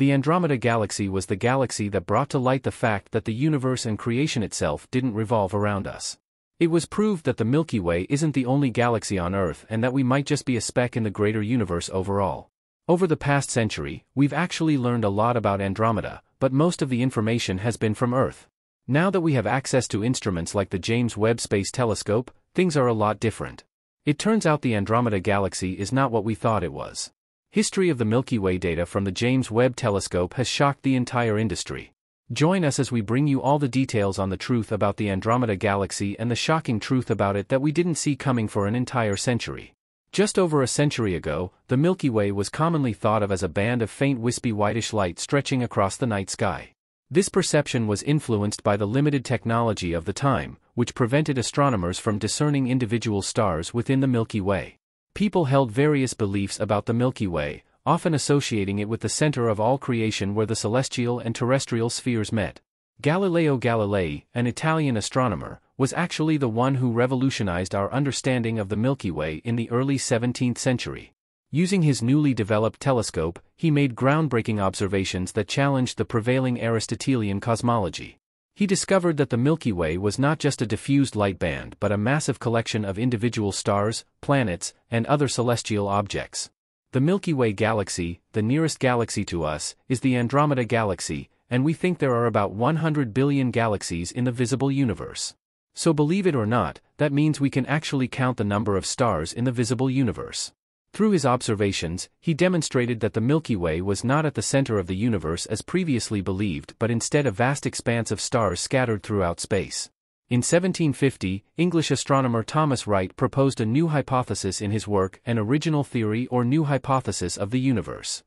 The Andromeda Galaxy was the galaxy that brought to light the fact that the universe and creation itself didn't revolve around us. It was proved that the Milky Way isn't the only galaxy on Earth and that we might just be a speck in the greater universe overall. Over the past century, we've actually learned a lot about Andromeda, but most of the information has been from Earth. Now that we have access to instruments like the James Webb Space Telescope, things are a lot different. It turns out the Andromeda Galaxy is not what we thought it was. History of the Milky Way data from the James Webb Telescope has shocked the entire industry. Join us as we bring you all the details on the truth about the Andromeda Galaxy and the shocking truth about it that we didn't see coming for an entire century. Just over a century ago, the Milky Way was commonly thought of as a band of faint wispy whitish light stretching across the night sky. This perception was influenced by the limited technology of the time, which prevented astronomers from discerning individual stars within the Milky Way. People held various beliefs about the Milky Way, often associating it with the center of all creation where the celestial and terrestrial spheres met. Galileo Galilei, an Italian astronomer, was actually the one who revolutionized our understanding of the Milky Way in the early 17th century. Using his newly developed telescope, he made groundbreaking observations that challenged the prevailing Aristotelian cosmology. He discovered that the Milky Way was not just a diffused light band but a massive collection of individual stars, planets, and other celestial objects. The Milky Way galaxy, the nearest galaxy to us, is the Andromeda galaxy, and we think there are about 100 billion galaxies in the visible universe. So believe it or not, that means we can actually count the number of stars in the visible universe. Through his observations, he demonstrated that the Milky Way was not at the center of the universe as previously believed but instead a vast expanse of stars scattered throughout space. In 1750, English astronomer Thomas Wright proposed a new hypothesis in his work An Original Theory or New Hypothesis of the Universe.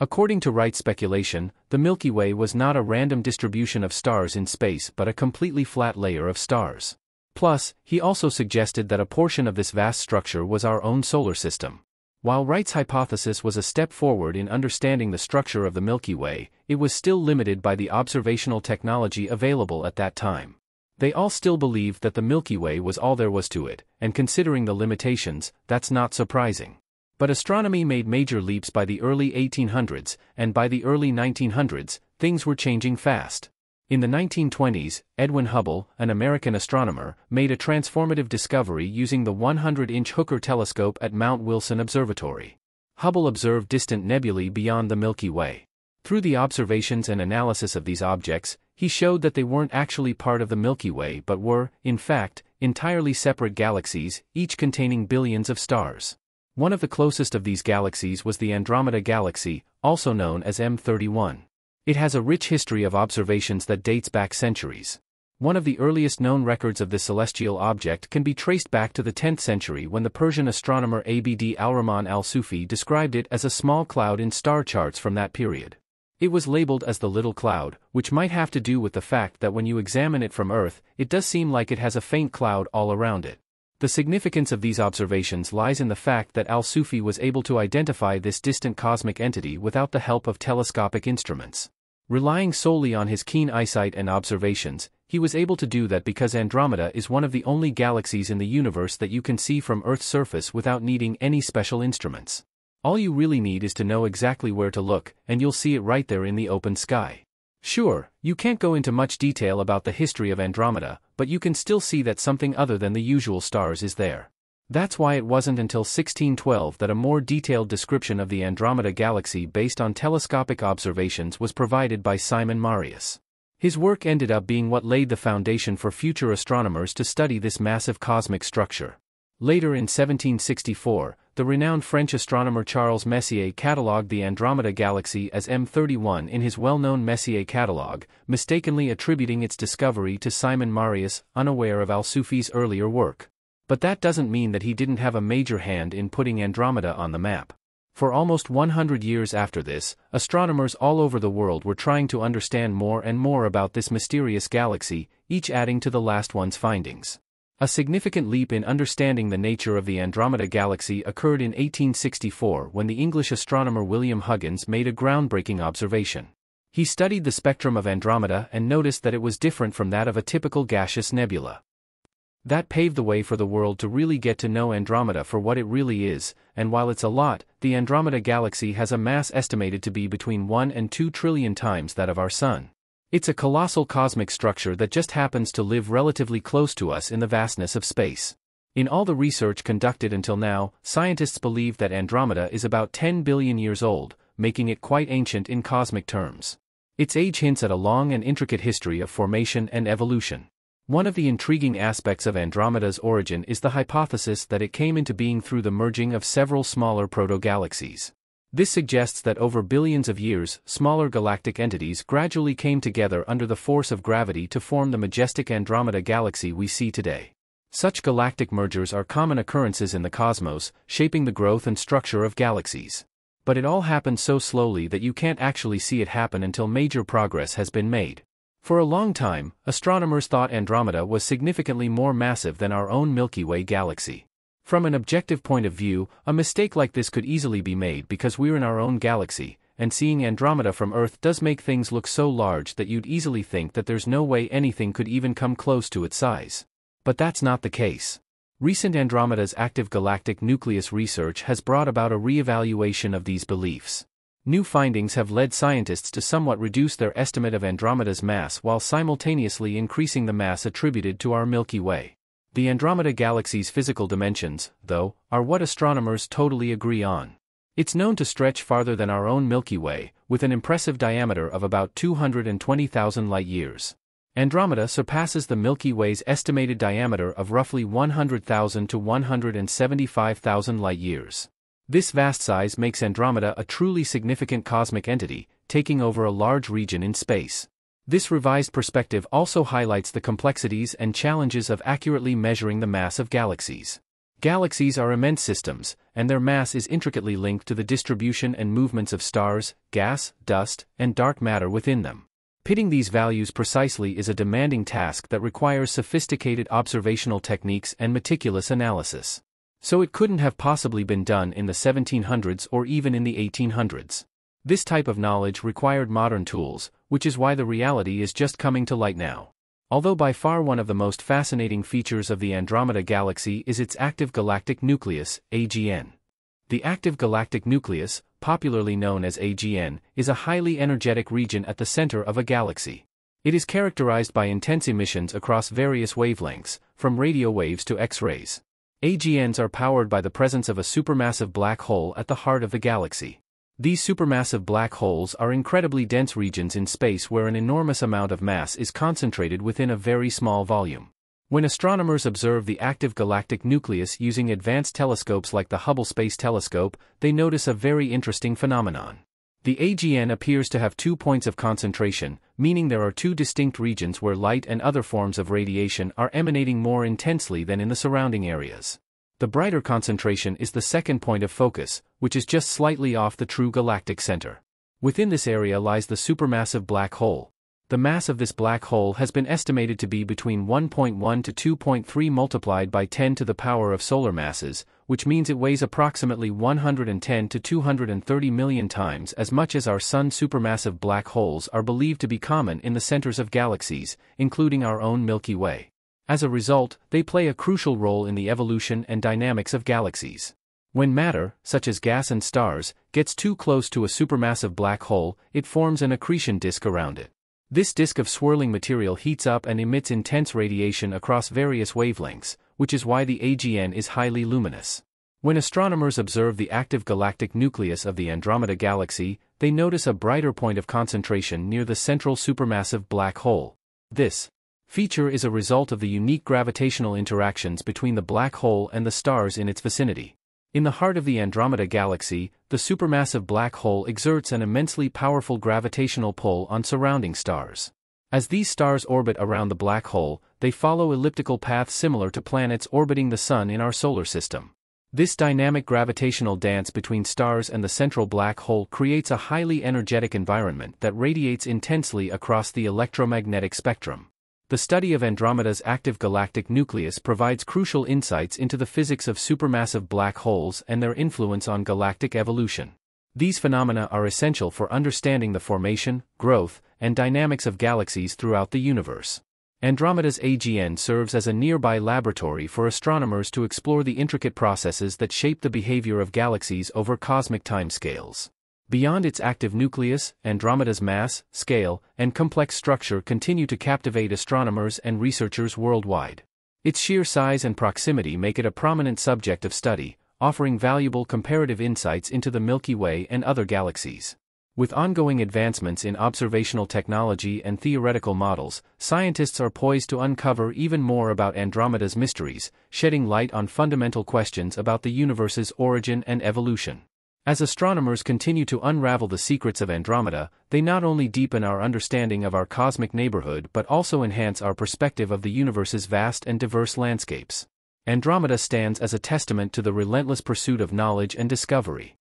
According to Wright's speculation, the Milky Way was not a random distribution of stars in space but a completely flat layer of stars. Plus, he also suggested that a portion of this vast structure was our own solar system. While Wright's hypothesis was a step forward in understanding the structure of the Milky Way, it was still limited by the observational technology available at that time. They all still believed that the Milky Way was all there was to it, and considering the limitations, that's not surprising. But astronomy made major leaps by the early 1800s, and by the early 1900s, things were changing fast. In the 1920s, Edwin Hubble, an American astronomer, made a transformative discovery using the 100-inch Hooker telescope at Mount Wilson Observatory. Hubble observed distant nebulae beyond the Milky Way. Through the observations and analysis of these objects, he showed that they weren't actually part of the Milky Way but were, in fact, entirely separate galaxies, each containing billions of stars. One of the closest of these galaxies was the Andromeda Galaxy, also known as M31. It has a rich history of observations that dates back centuries. One of the earliest known records of this celestial object can be traced back to the 10th century when the Persian astronomer Abd al-Rahman al-Sufi described it as a small cloud in star charts from that period. It was labeled as the Little Cloud, which might have to do with the fact that when you examine it from Earth, it does seem like it has a faint cloud all around it. The significance of these observations lies in the fact that al-Sufi was able to identify this distant cosmic entity without the help of telescopic instruments. Relying solely on his keen eyesight and observations, he was able to do that because Andromeda is one of the only galaxies in the universe that you can see from Earth's surface without needing any special instruments. All you really need is to know exactly where to look, and you'll see it right there in the open sky. Sure, you can't go into much detail about the history of Andromeda, but you can still see that something other than the usual stars is there. That's why it wasn't until 1612 that a more detailed description of the Andromeda Galaxy based on telescopic observations was provided by Simon Marius. His work ended up being what laid the foundation for future astronomers to study this massive cosmic structure. Later in 1764, the renowned French astronomer Charles Messier catalogued the Andromeda Galaxy as M31 in his well-known Messier catalogue, mistakenly attributing its discovery to Simon Marius, unaware of Al-Sufi's earlier work. But that doesn't mean that he didn't have a major hand in putting Andromeda on the map. For almost 100 years after this, astronomers all over the world were trying to understand more and more about this mysterious galaxy, each adding to the last one's findings. A significant leap in understanding the nature of the Andromeda galaxy occurred in 1864 when the English astronomer William Huggins made a groundbreaking observation. He studied the spectrum of Andromeda and noticed that it was different from that of a typical gaseous nebula. That paved the way for the world to really get to know Andromeda for what it really is, and while it's a lot, the Andromeda galaxy has a mass estimated to be between 1 and 2 trillion times that of our Sun. It's a colossal cosmic structure that just happens to live relatively close to us in the vastness of space. In all the research conducted until now, scientists believe that Andromeda is about 10 billion years old, making it quite ancient in cosmic terms. Its age hints at a long and intricate history of formation and evolution. One of the intriguing aspects of Andromeda's origin is the hypothesis that it came into being through the merging of several smaller proto-galaxies. This suggests that over billions of years, smaller galactic entities gradually came together under the force of gravity to form the majestic Andromeda galaxy we see today. Such galactic mergers are common occurrences in the cosmos, shaping the growth and structure of galaxies. But it all happens so slowly that you can't actually see it happen until major progress has been made. For a long time, astronomers thought Andromeda was significantly more massive than our own Milky Way galaxy. From an objective point of view, a mistake like this could easily be made because we're in our own galaxy, and seeing Andromeda from Earth does make things look so large that you'd easily think that there's no way anything could even come close to its size. But that's not the case. Recent Andromeda's active galactic nucleus research has brought about a re-evaluation of these beliefs. New findings have led scientists to somewhat reduce their estimate of Andromeda's mass while simultaneously increasing the mass attributed to our Milky Way. The Andromeda galaxy's physical dimensions, though, are what astronomers totally agree on. It's known to stretch farther than our own Milky Way, with an impressive diameter of about 220,000 light-years. Andromeda surpasses the Milky Way's estimated diameter of roughly 100,000 to 175,000 light-years. This vast size makes Andromeda a truly significant cosmic entity, taking over a large region in space. This revised perspective also highlights the complexities and challenges of accurately measuring the mass of galaxies. Galaxies are immense systems, and their mass is intricately linked to the distribution and movements of stars, gas, dust, and dark matter within them. Pitting these values precisely is a demanding task that requires sophisticated observational techniques and meticulous analysis. So it couldn't have possibly been done in the 1700s or even in the 1800s. This type of knowledge required modern tools, which is why the reality is just coming to light now. Although by far one of the most fascinating features of the Andromeda Galaxy is its active galactic nucleus, AGN. The active galactic nucleus, popularly known as AGN, is a highly energetic region at the center of a galaxy. It is characterized by intense emissions across various wavelengths, from radio waves to X-rays. AGNs are powered by the presence of a supermassive black hole at the heart of the galaxy. These supermassive black holes are incredibly dense regions in space where an enormous amount of mass is concentrated within a very small volume. When astronomers observe the active galactic nucleus using advanced telescopes like the Hubble Space Telescope, they notice a very interesting phenomenon. The AGN appears to have two points of concentration, meaning there are two distinct regions where light and other forms of radiation are emanating more intensely than in the surrounding areas. The brighter concentration is the second point of focus, which is just slightly off the true galactic center. Within this area lies the supermassive black hole. The mass of this black hole has been estimated to be between 1.1 to 2.3 multiplied by 10 to the power of solar masses, which means it weighs approximately 110 to 230 million times as much as our Sun. Supermassive black holes are believed to be common in the centers of galaxies, including our own Milky Way. As a result, they play a crucial role in the evolution and dynamics of galaxies. When matter, such as gas and stars, gets too close to a supermassive black hole, it forms an accretion disk around it. This disk of swirling material heats up and emits intense radiation across various wavelengths, which is why the AGN is highly luminous. When astronomers observe the active galactic nucleus of the Andromeda Galaxy, they notice a brighter point of concentration near the central supermassive black hole. This feature is a result of the unique gravitational interactions between the black hole and the stars in its vicinity. In the heart of the Andromeda Galaxy, the supermassive black hole exerts an immensely powerful gravitational pull on surrounding stars. As these stars orbit around the black hole, they follow elliptical paths similar to planets orbiting the Sun in our solar system. This dynamic gravitational dance between stars and the central black hole creates a highly energetic environment that radiates intensely across the electromagnetic spectrum. The study of Andromeda's active galactic nucleus provides crucial insights into the physics of supermassive black holes and their influence on galactic evolution. These phenomena are essential for understanding the formation, growth, and dynamics of galaxies throughout the universe. Andromeda's AGN serves as a nearby laboratory for astronomers to explore the intricate processes that shape the behavior of galaxies over cosmic timescales. Beyond its active nucleus, Andromeda's mass, scale, and complex structure continue to captivate astronomers and researchers worldwide. Its sheer size and proximity make it a prominent subject of study, offering valuable comparative insights into the Milky Way and other galaxies. With ongoing advancements in observational technology and theoretical models, scientists are poised to uncover even more about Andromeda's mysteries, shedding light on fundamental questions about the universe's origin and evolution. As astronomers continue to unravel the secrets of Andromeda, they not only deepen our understanding of our cosmic neighborhood but also enhance our perspective of the universe's vast and diverse landscapes. Andromeda stands as a testament to the relentless pursuit of knowledge and discovery.